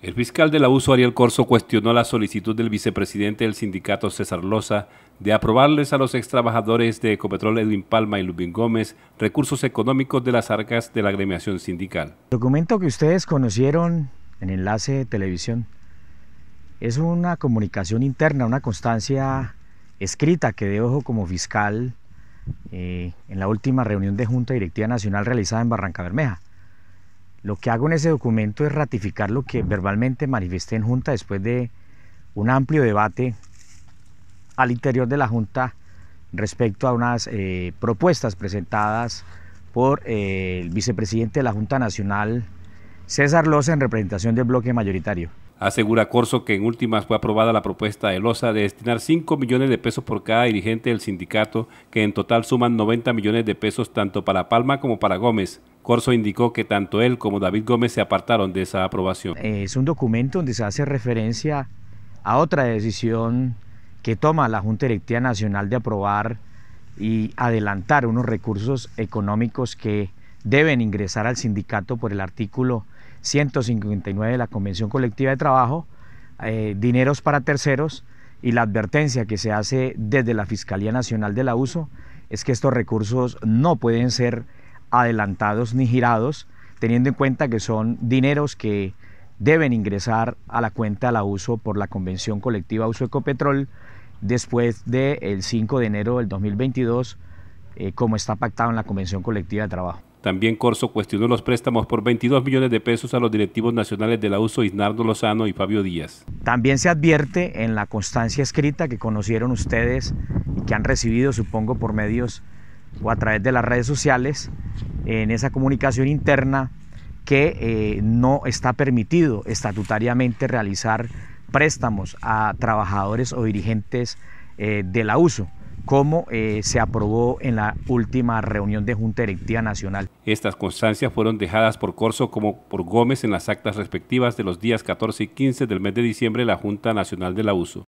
El fiscal la abuso Ariel Corso cuestionó la solicitud del vicepresidente del sindicato César Loza de aprobarles a los extrabajadores de Ecopetrol Edwin Palma y Lubin Gómez recursos económicos de las arcas de la agremiación sindical. El documento que ustedes conocieron en enlace de televisión es una comunicación interna, una constancia escrita que dejo como fiscal eh, en la última reunión de Junta Directiva Nacional realizada en Barranca Bermeja. Lo que hago en ese documento es ratificar lo que verbalmente manifesté en Junta después de un amplio debate al interior de la Junta respecto a unas eh, propuestas presentadas por eh, el vicepresidente de la Junta Nacional, César Loza, en representación del bloque mayoritario. Asegura Corso que en últimas fue aprobada la propuesta de Loza de destinar 5 millones de pesos por cada dirigente del sindicato, que en total suman 90 millones de pesos tanto para Palma como para Gómez. Corso indicó que tanto él como David Gómez se apartaron de esa aprobación. Eh, es un documento donde se hace referencia a otra decisión que toma la Junta Directiva Nacional de aprobar y adelantar unos recursos económicos que deben ingresar al sindicato por el artículo 159 de la Convención Colectiva de Trabajo, eh, dineros para terceros y la advertencia que se hace desde la Fiscalía Nacional del Abuso es que estos recursos no pueden ser adelantados ni girados, teniendo en cuenta que son dineros que deben ingresar a la cuenta la uso por la Convención Colectiva Uso Ecopetrol después del el 5 de enero del 2022, eh, como está pactado en la Convención Colectiva de Trabajo. También Corso cuestionó los préstamos por 22 millones de pesos a los directivos nacionales de la USO, Isnardo Lozano y Fabio Díaz. También se advierte en la constancia escrita que conocieron ustedes y que han recibido, supongo, por medios o a través de las redes sociales en esa comunicación interna que eh, no está permitido estatutariamente realizar préstamos a trabajadores o dirigentes del eh, de la USO como eh, se aprobó en la última reunión de Junta Directiva Nacional. Estas constancias fueron dejadas por Corso como por Gómez en las actas respectivas de los días 14 y 15 del mes de diciembre de la Junta Nacional de la USO.